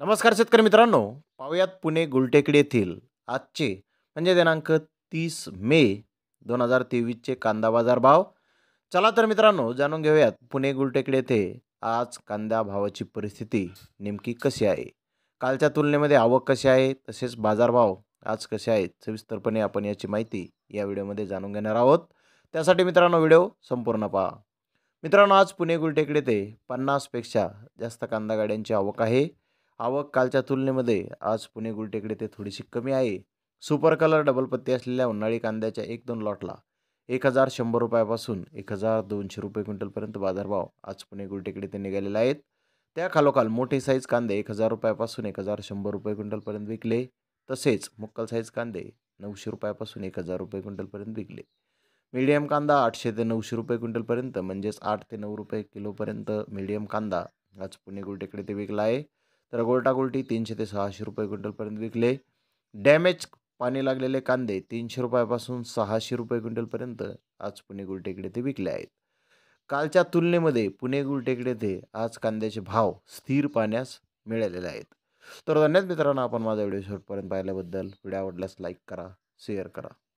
नमस्कार शेतकरी मित्रांनो पाहूयात पुणे गुलटेकडी येथील आजचे म्हणजे दिनांक तीस मे दोन हजार तेवीसचे कांदा बाजार भाव चला तर मित्रांनो जाणून घेऊयात पुणे गुलटेकडे येथे आज कांदा भावाची परिस्थिती नेमकी कशी आहे कालच्या तुलनेमध्ये आवक कशी आहे तसेच बाजारभाव आज कसे आहेत सविस्तरपणे आपण याची माहिती या व्हिडिओमध्ये जाणून घेणार आहोत त्यासाठी मित्रांनो व्हिडिओ संपूर्ण पहा मित्रांनो आज पुणे गुलटेकडे येथे पन्नासपेक्षा जास्त कांदा गाड्यांची आवक आहे आवक कालच्या तुलनेमध्ये आज पुणे गुलटेकडे ते थोडीशी कमी आहे सुपर कलर डबल पत्ती असलेल्या उन्हाळी कांद्याच्या एक दोन लॉटला एक हजार शंभर रुपयापासून एक हजार दोनशे रुपये क्विंटलपर्यंत बाजारभाव आज पुणे गुलटेकडे ते निघालेले आहेत त्या खालोखाल मोठे साईज कांदे एक हजार रुपयापासून एक हजार शंभर रुपये क्विंटलपर्यंत विकले तसेच मुक्कल साईज कांदे नऊशे रुपयापासून एक हजार रुपये क्विंटलपर्यंत विकले मीडियम कांदा आठशे ते नऊशे रुपये क्विंटलपर्यंत म्हणजेच आठ ते नऊ रुपये किलोपर्यंत मीडियम कांदा आज पुणे गुलटेकडे ते विकला आहे तर गोलटा गोलटी तीनशे ते सहाशे रुपये क्विंटलपर्यंत विकले डॅमेज पाणी लागलेले कांदे तीनशे रुपयापासून सहाशे रुपये क्विंटलपर्यंत आज पुणे गुलटेकडे ते विकले आहेत कालच्या तुलनेमध्ये पुणे गुलटेकडे ते आज कांद्याचे भाव स्थिर पाण्यास मिळालेले आहेत तर धन्यवाद मित्रांनो आपण माझा व्हिडिओ शेवटपर्यंत पाहिल्याबद्दल व्हिडिओ आवडल्यास लाईक करा शेअर करा